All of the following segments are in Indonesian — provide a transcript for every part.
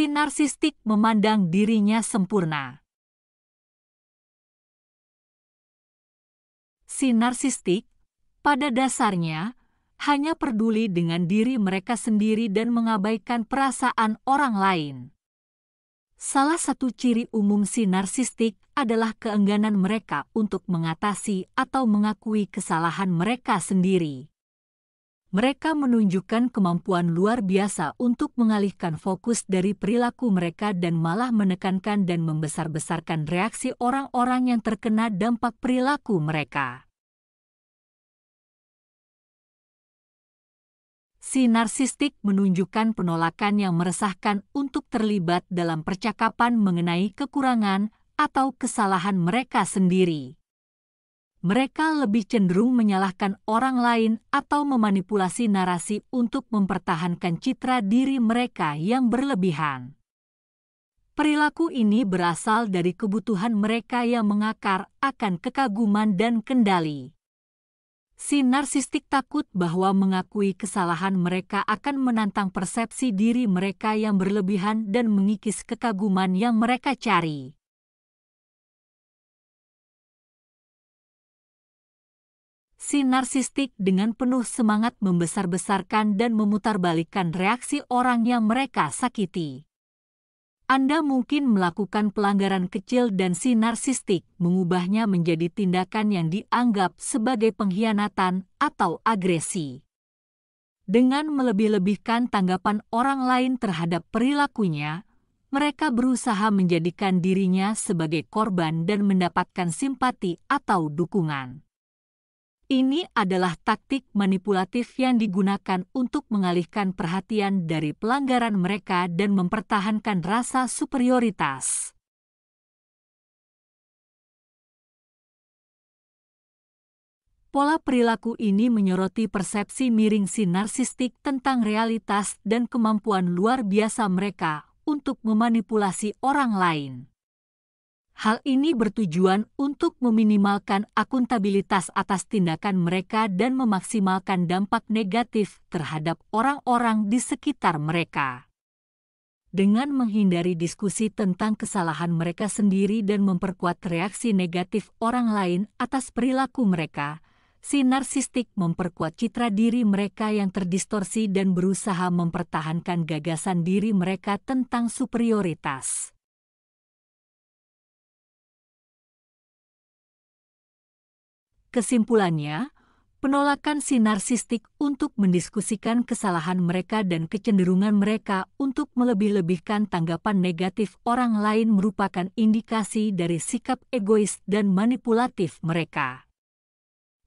Si narsistik memandang dirinya sempurna. Si narsistik, pada dasarnya, hanya peduli dengan diri mereka sendiri dan mengabaikan perasaan orang lain. Salah satu ciri umum si narsistik adalah keengganan mereka untuk mengatasi atau mengakui kesalahan mereka sendiri mereka menunjukkan kemampuan luar biasa untuk mengalihkan fokus dari perilaku mereka dan malah menekankan dan membesar-besarkan reaksi orang-orang yang terkena dampak perilaku mereka. Si narsistik menunjukkan penolakan yang meresahkan untuk terlibat dalam percakapan mengenai kekurangan atau kesalahan mereka sendiri mereka lebih cenderung menyalahkan orang lain atau memanipulasi narasi untuk mempertahankan citra diri mereka yang berlebihan. Perilaku ini berasal dari kebutuhan mereka yang mengakar akan kekaguman dan kendali. Si narsistik takut bahwa mengakui kesalahan mereka akan menantang persepsi diri mereka yang berlebihan dan mengikis kekaguman yang mereka cari. si narsistik dengan penuh semangat membesar-besarkan dan memutarbalikkan reaksi orang yang mereka sakiti. Anda mungkin melakukan pelanggaran kecil dan si narsistik mengubahnya menjadi tindakan yang dianggap sebagai pengkhianatan atau agresi. Dengan melebih-lebihkan tanggapan orang lain terhadap perilakunya, mereka berusaha menjadikan dirinya sebagai korban dan mendapatkan simpati atau dukungan. Ini adalah taktik manipulatif yang digunakan untuk mengalihkan perhatian dari pelanggaran mereka dan mempertahankan rasa superioritas. Pola perilaku ini menyoroti persepsi miring si narsistik tentang realitas dan kemampuan luar biasa mereka untuk memanipulasi orang lain. Hal ini bertujuan untuk meminimalkan akuntabilitas atas tindakan mereka dan memaksimalkan dampak negatif terhadap orang-orang di sekitar mereka. Dengan menghindari diskusi tentang kesalahan mereka sendiri dan memperkuat reaksi negatif orang lain atas perilaku mereka, si narsistik memperkuat citra diri mereka yang terdistorsi dan berusaha mempertahankan gagasan diri mereka tentang superioritas. Kesimpulannya, penolakan si narsistik untuk mendiskusikan kesalahan mereka dan kecenderungan mereka untuk melebih-lebihkan tanggapan negatif orang lain merupakan indikasi dari sikap egois dan manipulatif mereka.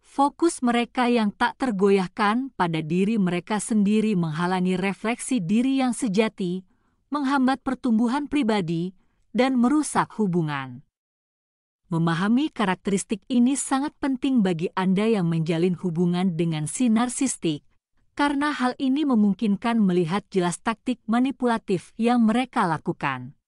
Fokus mereka yang tak tergoyahkan pada diri mereka sendiri menghalangi refleksi diri yang sejati, menghambat pertumbuhan pribadi, dan merusak hubungan. Memahami karakteristik ini sangat penting bagi Anda yang menjalin hubungan dengan si narsistik, karena hal ini memungkinkan melihat jelas taktik manipulatif yang mereka lakukan.